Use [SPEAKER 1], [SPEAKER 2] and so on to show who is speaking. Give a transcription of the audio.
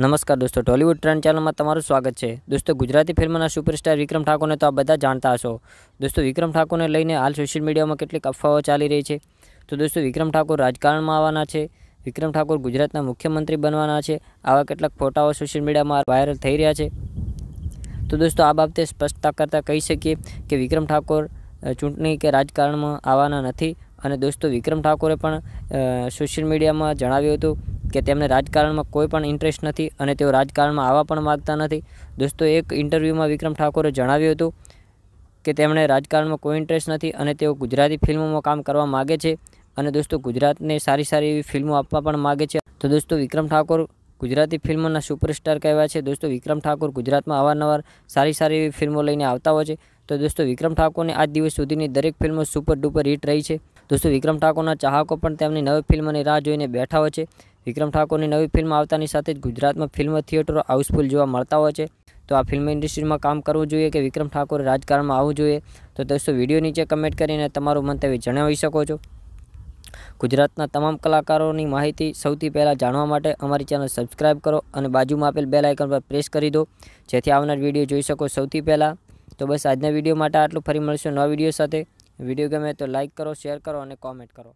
[SPEAKER 1] નમસ્કાર દોસ્તો ટોલિવૂડ ટ્રેન્ડ ચેનલમાં તમારું સ્વાગત છે દોસ્તો ગુજરાતી ફિલ્મના સુપરસ્ટાર વિક્રમ ઠાકોરને તો આ બધા જાણતા હશો દોસ્તો વિક્રમ ઠાકોરને લઈને હાલ સોશિયલ મીડિયામાં કેટલીક અફવાઓ ચાલી રહી છે તો દોસ્તો વિક્રમ ઠાકોર રાજકારણમાં આવવાના છે વિક્રમ ઠાકોર ગુજરાતના મુખ્યમંત્રી બનવાના છે આવા કેટલાક ફોટાઓ સોશિયલ મીડિયામાં વાયરલ થઈ રહ્યા છે તો દોસ્તો આ બાબતે સ્પષ્ટતા કરતાં કહી શકીએ કે વિક્રમ ઠાકોર ચૂંટણી કે રાજકારણમાં આવવાના નથી અને દોસ્તો વિક્રમ ઠાકોરે પણ સોશિયલ મીડિયામાં જણાવ્યું હતું કે તેમને રાજકારણમાં કોઈ પણ ઇન્ટરેસ્ટ નથી અને તેઓ રાજકારણમાં આવવા પણ માગતા નથી દોસ્તો એક ઇન્ટરવ્યૂમાં વિક્રમ ઠાકોરે જણાવ્યું હતું કે તેમણે રાજકારણમાં કોઈ ઇન્ટરેસ્ટ નથી અને તેઓ ગુજરાતી ફિલ્મોમાં કામ કરવા માગે છે અને દોસ્તો ગુજરાતને સારી સારી એવી ફિલ્મો આપવા પણ માગે છે તો દોસ્તો વિક્રમ ઠાકોર ગુજરાતી ફિલ્મોના સુપરસ્ટાર કહેવાય છે દોસ્તો વિક્રમ ઠાકોર ગુજરાતમાં અવારનવાર સારી સારી એવી ફિલ્મો લઈને આવતા હોય છે તો દોસ્તો વિક્રમ ઠાકોરની આજ દિવસ સુધીની દરેક ફિલ્મો સુપર ડુપર હિટ રહી છે દોસ્તો વિક્રમ ઠાકોરના ચાહકો પણ તેમની નવી ફિલ્મની રાહ જોઈને બેઠા હોય છે વિક્રમ ઠાકોરની નવી ફિલ્મ આવતાની સાથે જ ગુજરાતમાં ફિલ્મ થિયેટરો હાઉસફુલ જોવા મળતા હોય છે તો આ ફિલ્મ ઇન્ડસ્ટ્રીમાં કામ કરવું જોઈએ કે વિક્રમ ઠાકોર રાજકારણમાં આવવું જોઈએ તો દોસ્તો વિડીયો નીચે કમેન્ટ કરીને તમારું મંતવ્ય જણાવી શકો છો ગુજરાતના તમામ કલાકારોની માહિતી સૌથી પહેલાં જાણવા માટે અમારી ચેનલ સબસ્ક્રાઇબ કરો અને બાજુમાં આપેલ બે આઇકન પર પ્રેસ કરી દો જેથી આવનાર વિડીયો જોઈ શકો સૌથી પહેલાં તો બસ આજના વિડીયો માટે આટલું ફરી મળશું નવા વિડીયો સાથે વિડીયો ગમે તો લાઇક કરો શેર કરો અને કોમેન્ટ કરો